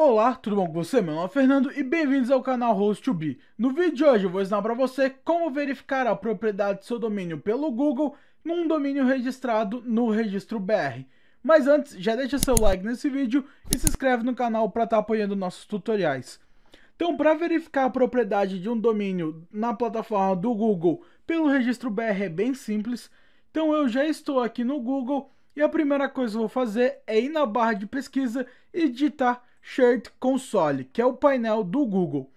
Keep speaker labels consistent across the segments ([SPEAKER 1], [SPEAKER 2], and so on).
[SPEAKER 1] Olá, tudo bom com você? Meu nome é Fernando e bem-vindos ao canal host 2 b No vídeo de hoje eu vou ensinar para você como verificar a propriedade do seu domínio pelo Google num domínio registrado no Registro BR. Mas antes, já deixa seu like nesse vídeo e se inscreve no canal para estar tá apoiando nossos tutoriais. Então, para verificar a propriedade de um domínio na plataforma do Google pelo Registro BR é bem simples. Então eu já estou aqui no Google e a primeira coisa que eu vou fazer é ir na barra de pesquisa e digitar Shirt Console, que é o painel do Google.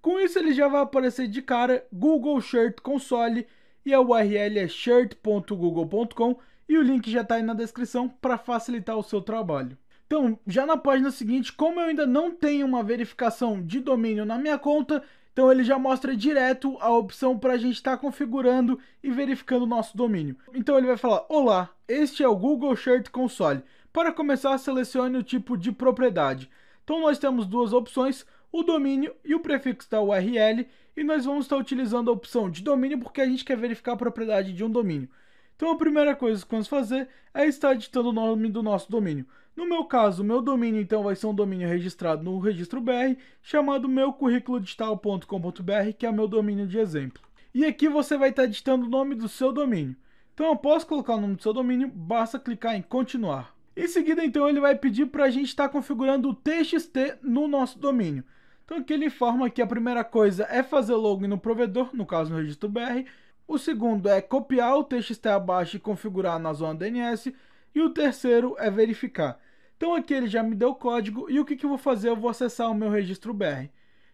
[SPEAKER 1] Com isso ele já vai aparecer de cara Google Shirt Console e a URL é shirt.google.com e o link já está aí na descrição para facilitar o seu trabalho. Então, já na página seguinte, como eu ainda não tenho uma verificação de domínio na minha conta, então ele já mostra direto a opção para a gente estar tá configurando e verificando o nosso domínio. Então ele vai falar, olá, este é o Google Shirt Console. Para começar, selecione o tipo de propriedade. Então nós temos duas opções, o domínio e o prefixo da URL, e nós vamos estar utilizando a opção de domínio porque a gente quer verificar a propriedade de um domínio. Então a primeira coisa que vamos fazer é estar ditando o nome do nosso domínio. No meu caso, meu domínio então vai ser um domínio registrado no registro BR, chamado meu digital.com.br, que é meu domínio de exemplo. E aqui você vai estar editando o nome do seu domínio. Então, após colocar o nome do seu domínio, basta clicar em continuar. Em seguida, então, ele vai pedir para a gente estar tá configurando o TXT no nosso domínio. Então aqui ele informa que a primeira coisa é fazer login no provedor, no caso no registro BR. O segundo é copiar o TXT abaixo e configurar na zona DNS. E o terceiro é verificar. Então aqui ele já me deu o código e o que, que eu vou fazer? Eu vou acessar o meu registro BR.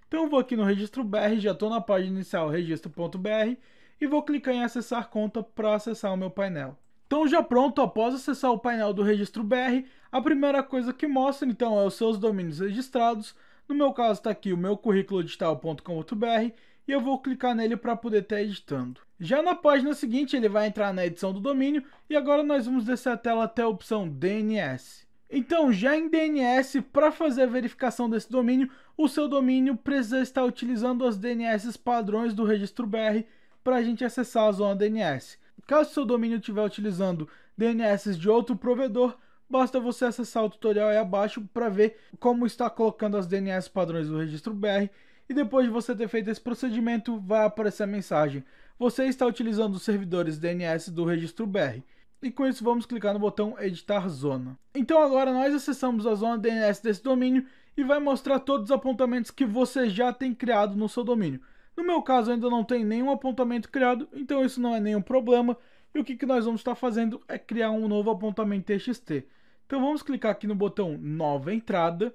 [SPEAKER 1] Então eu vou aqui no registro BR, já estou na página inicial registro.br e vou clicar em acessar conta para acessar o meu painel. Então já pronto, após acessar o painel do registro BR, a primeira coisa que mostra então é os seus domínios registrados. No meu caso está aqui o meu currículo digital.com.br e eu vou clicar nele para poder estar tá editando. Já na página seguinte ele vai entrar na edição do domínio e agora nós vamos descer a tela até a opção DNS. Então, já em DNS, para fazer a verificação desse domínio, o seu domínio precisa estar utilizando as DNS padrões do registro BR para a gente acessar a zona DNS. Caso seu domínio estiver utilizando DNS de outro provedor, basta você acessar o tutorial aí abaixo para ver como está colocando as DNS padrões do registro BR e depois de você ter feito esse procedimento, vai aparecer a mensagem. Você está utilizando os servidores DNS do registro BR. E com isso vamos clicar no botão editar zona. Então agora nós acessamos a zona DNS desse domínio e vai mostrar todos os apontamentos que você já tem criado no seu domínio. No meu caso, ainda não tem nenhum apontamento criado, então isso não é nenhum problema. E o que, que nós vamos estar fazendo é criar um novo apontamento TXT. Então vamos clicar aqui no botão Nova Entrada.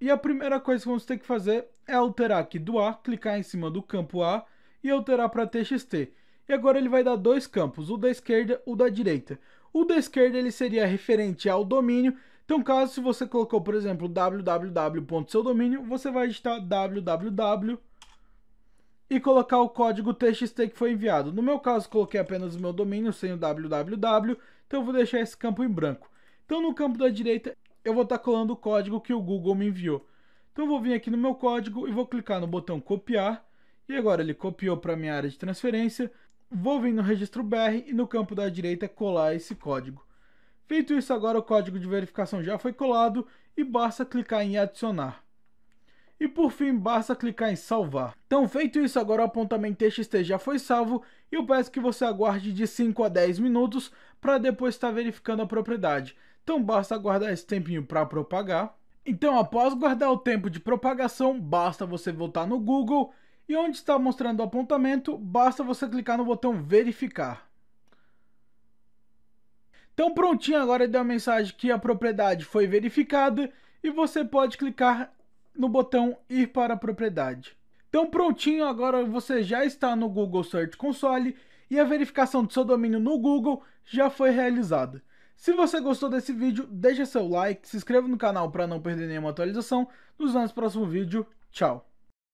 [SPEAKER 1] E a primeira coisa que vamos ter que fazer é alterar aqui do A, clicar em cima do campo A e alterar para TXT. E agora ele vai dar dois campos, o da esquerda e o da direita. O da esquerda ele seria referente ao domínio, então caso se você colocou, por exemplo, www.seudomínio, você vai digitar www e colocar o código txt que foi enviado. No meu caso, coloquei apenas o meu domínio sem o www, então eu vou deixar esse campo em branco. Então no campo da direita eu vou estar colando o código que o Google me enviou. Então eu vou vir aqui no meu código e vou clicar no botão copiar. E agora ele copiou para minha área de transferência. Vou vir no registro BR e no campo da direita colar esse código. Feito isso agora o código de verificação já foi colado e basta clicar em adicionar. E por fim, basta clicar em salvar. Então feito isso, agora o apontamento TXT já foi salvo e eu peço que você aguarde de 5 a 10 minutos para depois estar tá verificando a propriedade. Então basta aguardar esse tempinho para propagar. Então após guardar o tempo de propagação, basta você voltar no Google e onde está mostrando o apontamento, basta você clicar no botão verificar. Então prontinho, agora deu a mensagem que a propriedade foi verificada e você pode clicar no botão ir para a propriedade. Então prontinho, agora você já está no Google Search Console e a verificação do seu domínio no Google já foi realizada. Se você gostou desse vídeo, deixa seu like, se inscreva no canal para não perder nenhuma atualização. Nos vemos no próximo vídeo. Tchau!